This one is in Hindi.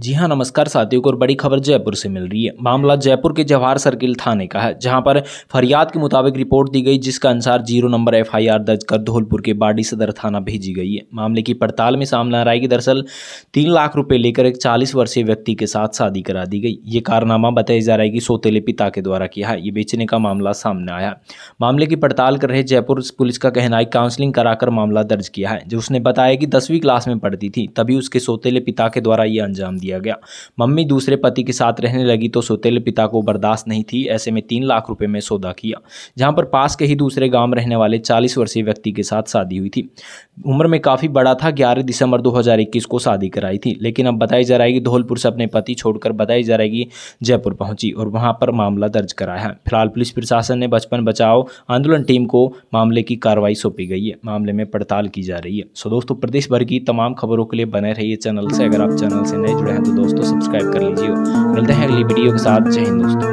जी हाँ नमस्कार साथियों को और बड़ी खबर जयपुर से मिल रही है मामला जयपुर के जवाहर सर्किल थाने का है जहां पर फरियाद के मुताबिक रिपोर्ट दी गई जिसका अनुसार जीरो नंबर एफआईआर दर्ज कर धौलपुर के बाडी सदर थाना भेजी गई है मामले की पड़ताल में सामने आ रहा है कि दरअसल तीन लाख रुपए लेकर एक चालीस वर्षीय व्यक्ति के साथ शादी करा दी गई ये कारनामा बताया जा रहा है कि सोतेले पिता के द्वारा किया है ये बेचने का मामला सामने आया मामले की पड़ताल कर रहे जयपुर पुलिस का कहना है काउंसलिंग कराकर मामला दर्ज किया है जो उसने बताया कि दसवीं क्लास में पढ़ती थी तभी उसके सोतेले पिता के द्वारा ये अंजाम दिया गया मम्मी दूसरे पति के साथ रहने लगी तो सौतेले पिता को बर्दाश्त नहीं थी ऐसे में तीन लाख रुपये में सौदा किया जहाँ पर पास के ही दूसरे गाँव रहने वाले चालीस वर्षीय व्यक्ति के साथ शादी हुई थी उम्र में काफ़ी बड़ा था ग्यारह दिसंबर दो को शादी कराई थी लेकिन अब बताई जा रहा है कि धौलपुर से अपने पति छोड़कर बताई जा रही जयपुर पहुंची और वहां पर मामला दर्ज कराया है फिलहाल पुलिस प्रशासन ने बचपन बचाओ आंदोलन टीम को मामले की कार्रवाई सौंपी गई है मामले में पड़ताल की जा रही है सो दोस्तों प्रदेश भर की तमाम खबरों के लिए बने रहिए चैनल से अगर आप चैनल से नए जुड़े है तो दोस्तों सब्सक्राइब कर लीजिए मिलते हैं अगली वीडियो के साथ जय हिंद दोस्तों